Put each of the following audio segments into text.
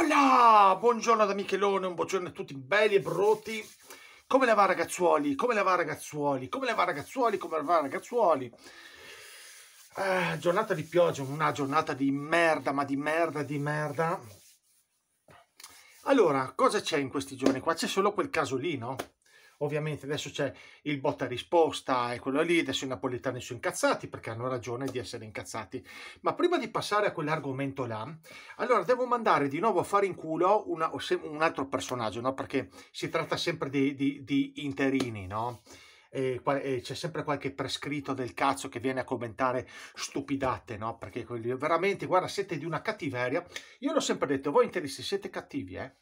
Eccola! Buongiorno da Michelone, un buongiorno a tutti belli e brutti. Come la va ragazzuoli? Come la va ragazzuoli? Come la va ragazzuoli? Come la va ragazzuoli? Eh, giornata di pioggia, una giornata di merda, ma di merda, di merda. Allora, cosa c'è in questi giorni qua? C'è solo quel caso lì, no? Ovviamente adesso c'è il botta risposta e quello lì, adesso i napoletani sono incazzati perché hanno ragione di essere incazzati. Ma prima di passare a quell'argomento là, allora devo mandare di nuovo a fare in culo una, un altro personaggio, no? Perché si tratta sempre di, di, di interini, no? c'è sempre qualche prescritto del cazzo che viene a commentare stupidate, no? Perché quelli, veramente, guarda, siete di una cattiveria. Io l'ho sempre detto, voi interisti siete cattivi, eh?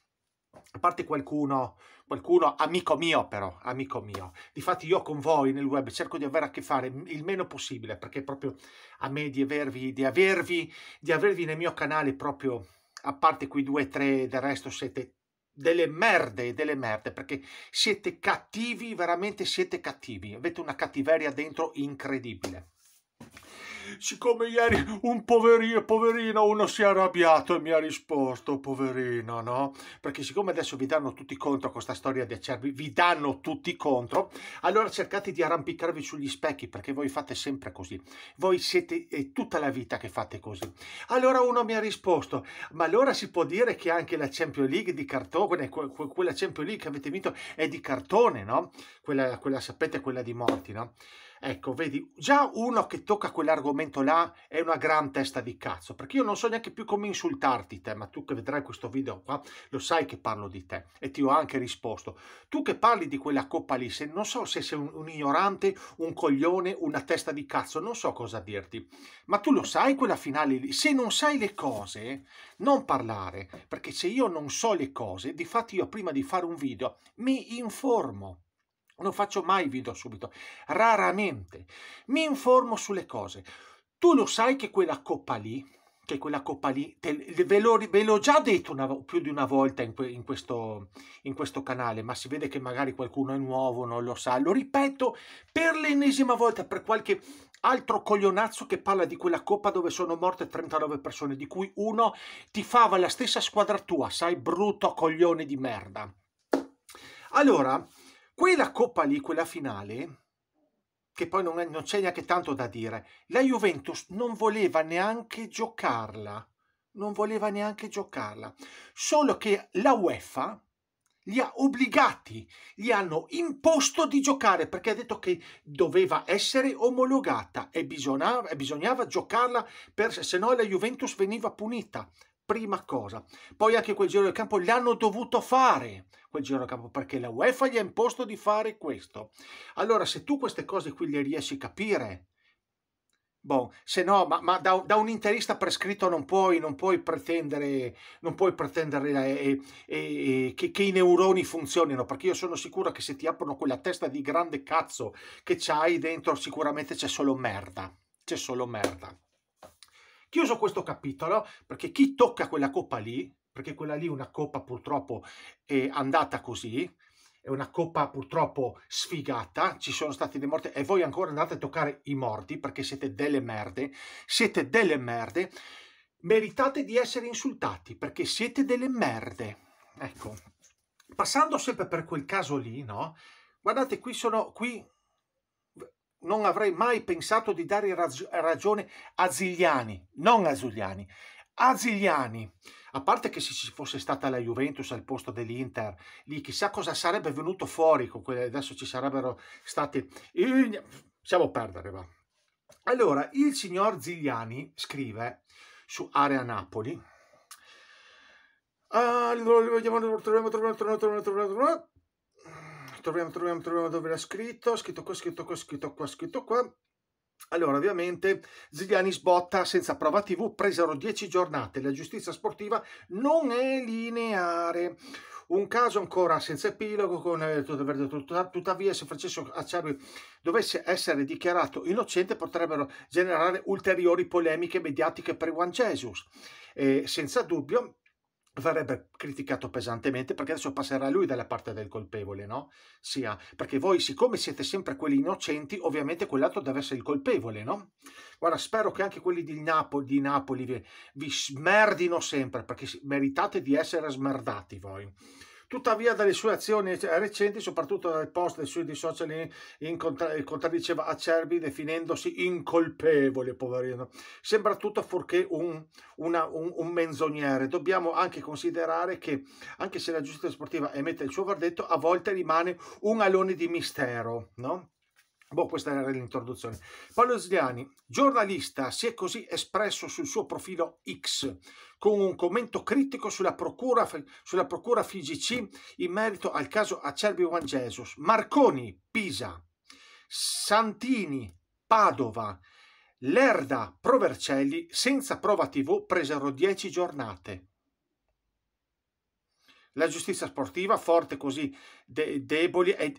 a parte qualcuno, qualcuno amico mio però, amico mio. Difatti io con voi nel web cerco di avere a che fare il meno possibile, perché proprio a me di avervi, di avervi, di avervi nel mio canale proprio, a parte quei due tre, del resto siete delle merde, delle merde, perché siete cattivi, veramente siete cattivi. Avete una cattiveria dentro incredibile siccome ieri un poverino, poverino uno si è arrabbiato e mi ha risposto, poverino, no? Perché siccome adesso vi danno tutti contro con questa storia di acerbi, vi danno tutti contro, allora cercate di arrampicarvi sugli specchi perché voi fate sempre così. Voi siete, è tutta la vita che fate così. Allora uno mi ha risposto, ma allora si può dire che anche la Champions League di cartone, quella Champions League che avete vinto è di cartone, no? Quella, quella sapete, quella di morti, no? Ecco, vedi, già uno che tocca quell'argomento là è una gran testa di cazzo, perché io non so neanche più come insultarti te, ma tu che vedrai questo video qua lo sai che parlo di te e ti ho anche risposto. Tu che parli di quella coppa lì, se, non so se sei un, un ignorante, un coglione, una testa di cazzo, non so cosa dirti, ma tu lo sai quella finale lì? Se non sai le cose, non parlare, perché se io non so le cose, di fatto io prima di fare un video mi informo non faccio mai video subito, raramente. Mi informo sulle cose. Tu lo sai che quella coppa lì, che quella coppa lì, te, ve, l'ho, ve l'ho già detto una, più di una volta in, que, in, questo, in questo canale, ma si vede che magari qualcuno è nuovo, non lo sa. Lo ripeto per l'ennesima volta, per qualche altro coglionazzo che parla di quella coppa dove sono morte 39 persone, di cui uno ti fava la stessa squadra tua, sai, brutto coglione di merda. Allora, quella coppa lì, quella finale, che poi non, è, non c'è neanche tanto da dire, la Juventus non voleva neanche giocarla, non voleva neanche giocarla, solo che la UEFA li ha obbligati, gli hanno imposto di giocare perché ha detto che doveva essere omologata e bisognava, bisognava giocarla, per, se no la Juventus veniva punita prima cosa. Poi anche quel giro del campo l'hanno dovuto fare, quel giro del campo, perché la UEFA gli ha imposto di fare questo. Allora, se tu queste cose qui le riesci a capire, boh, se no, ma, ma da, da, un interista prescritto non puoi, non puoi pretendere, non puoi pretendere eh, eh, eh, che, che, i neuroni funzionino, perché io sono sicuro che se ti aprono quella testa di grande cazzo che c'hai dentro, sicuramente c'è solo merda. C'è solo merda. Chiuso questo capitolo, perché chi tocca quella coppa lì, perché quella lì è una coppa purtroppo è andata così, è una coppa purtroppo sfigata, ci sono stati dei morti e voi ancora andate a toccare i morti perché siete delle merde, siete delle merde, meritate di essere insultati perché siete delle merde. Ecco, passando sempre per quel caso lì, no? Guardate, qui sono, qui non avrei mai pensato di dare rag ragione a Zigliani, non a Zuliani, a Zigliani. A parte che se ci fosse stata la Juventus al posto dell'Inter, lì chissà cosa sarebbe venuto fuori con quelle, adesso ci sarebbero stati... Siamo perdere, va. Allora, il signor Zigliani scrive su Area Napoli... Ah, troviamo, troviamo, troviamo dove era scritto, scritto qua, scritto qua, scritto qua, scritto qua. Allora, ovviamente, Zigliani sbotta senza prova TV, presero dieci giornate. La giustizia sportiva non è lineare. Un caso ancora senza epilogo, con, eh, tuttavia se Francesco Acciarbi dovesse essere dichiarato innocente potrebbero generare ulteriori polemiche mediatiche per Juan Jesus. E eh, senza dubbio, verrebbe criticato pesantemente perché adesso passerà lui dalla parte del colpevole, no? Sia, perché voi siccome siete sempre quelli innocenti, ovviamente quell'altro deve essere il colpevole, no? Guarda, spero che anche quelli di, Napo di Napoli vi, vi smerdino sempre perché meritate di essere smerdati voi. Tuttavia dalle sue azioni eh, recenti, soprattutto dal post sui di social, eh, contraddiceva Acerbi definendosi incolpevole, poverino. Sembra tutto fuorché un, una, un, un menzognere. Dobbiamo anche considerare che anche se la giustizia sportiva emette il suo verdetto, a volte rimane un alone di mistero, no? Boh, questa era l'introduzione. Paolo Sliani, giornalista, si è così espresso sul suo profilo X con un commento critico sulla procura, sulla procura FIGC in merito al caso Acerbi Juan Jesus. Marconi, Pisa, Santini, Padova, Lerda, Provercelli, senza prova TV presero 10 giornate la giustizia sportiva forte così de deboli, e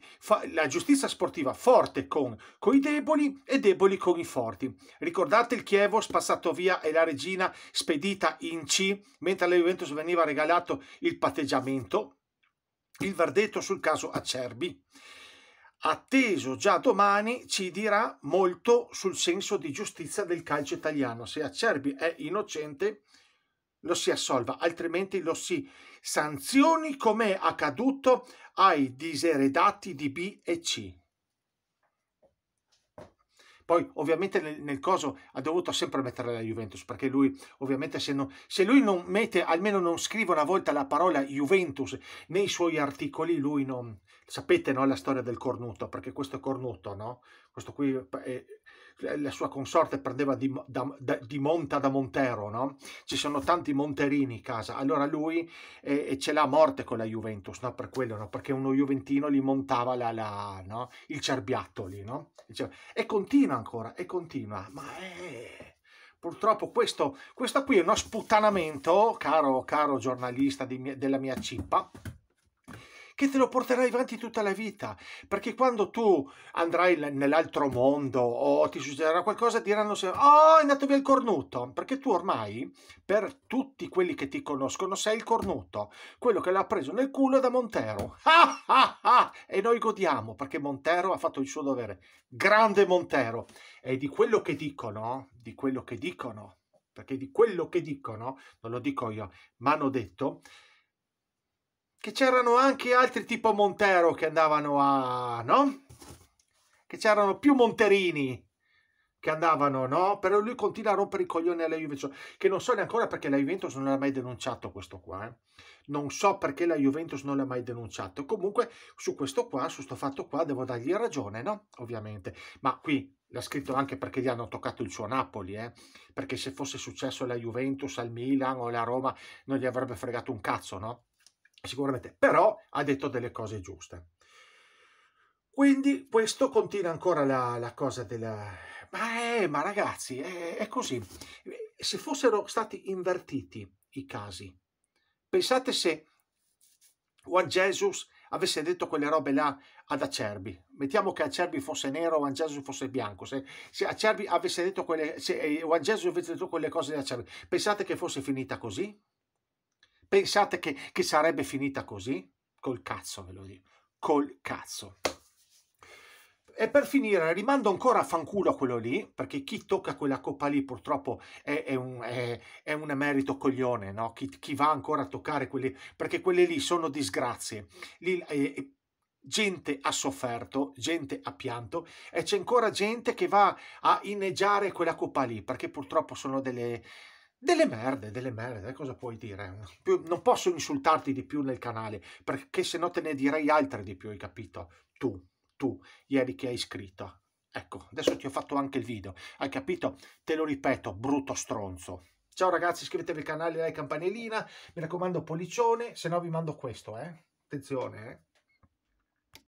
la giustizia sportiva forte con, con i deboli e deboli con i forti. Ricordate il Chievo spassato via e la regina spedita in C, mentre alla Juventus veniva regalato il patteggiamento, il verdetto sul caso Acerbi. Atteso già domani ci dirà molto sul senso di giustizia del calcio italiano. Se Acerbi è innocente lo si assolva, altrimenti lo si sanzioni come è accaduto ai diseredati di B e C. Poi ovviamente nel, nel, coso ha dovuto sempre mettere la Juventus, perché lui ovviamente se, non, se, lui non mette, almeno non scrive una volta la parola Juventus nei suoi articoli, lui non... Sapete no, la storia del cornuto, perché questo è cornuto, no? Questo qui è, la sua consorte prendeva di, da, da, di monta da Montero, no? Ci sono tanti monterini in casa, allora lui eh, ce l'ha a morte con la Juventus, no? Per quello, no? Perché uno juventino gli montava la, la, no? il cerbiattoli, no? E continua ancora, e continua, ma è purtroppo questo, questo qui è uno sputtanamento, caro, caro giornalista di, della mia cippa, che te lo porterai avanti tutta la vita, perché quando tu andrai nell'altro mondo o ti succederà qualcosa diranno sempre oh è andato via il cornuto, perché tu ormai per tutti quelli che ti conoscono sei il cornuto, quello che l'ha preso nel culo da Montero. Ah, ah, ah! E noi godiamo perché Montero ha fatto il suo dovere. Grande Montero! E di quello che dicono, di quello che dicono, perché di quello che dicono, non lo dico io, ma hanno detto, che c'erano anche altri tipo Montero che andavano a... no? Che c'erano più Monterini che andavano, no? Però lui continua a rompere i coglioni alla Juventus, che non so neanche ancora perché la Juventus non l'ha mai denunciato questo qua, eh? Non so perché la Juventus non l'ha mai denunciato. Comunque su questo qua, su questo fatto qua, devo dargli ragione, no? Ovviamente. Ma qui l'ha scritto anche perché gli hanno toccato il suo Napoli, eh? Perché se fosse successo la Juventus, al Milan o la Roma, non gli avrebbe fregato un cazzo, no? sicuramente, però ha detto delle cose giuste. Quindi questo continua ancora la, la cosa della... Ma, è, eh, ma ragazzi, è, è così. Se fossero stati invertiti i casi, pensate se Juan Jesus avesse detto quelle robe là ad Acerbi, mettiamo che Acerbi fosse nero, Juan Jesus fosse bianco, se, se Acerbi avesse detto quelle, se Juan Jesus avesse detto quelle cose di Acerbi, pensate che fosse finita così? Pensate che, che sarebbe finita così? Col cazzo, ve lo dico. Col cazzo. E per finire, rimando ancora a fanculo a quello lì, perché chi tocca quella coppa lì purtroppo è, è un, è, è un emerito coglione, no? chi, chi, va ancora a toccare quelli, perché quelle lì sono disgrazie. Lì, eh, eh, gente ha sofferto, gente ha pianto e c'è ancora gente che va a inneggiare quella coppa lì, perché purtroppo sono delle delle merde, delle merde, cosa puoi dire? non posso insultarti di più nel canale, perché se no te ne direi altre di più, hai capito? Tu, tu, ieri che hai iscritto. Ecco, adesso ti ho fatto anche il video, hai capito? Te lo ripeto, brutto stronzo. Ciao ragazzi, iscrivetevi al canale, like, campanellina, mi raccomando pollicione, se no vi mando questo, eh? Attenzione, eh?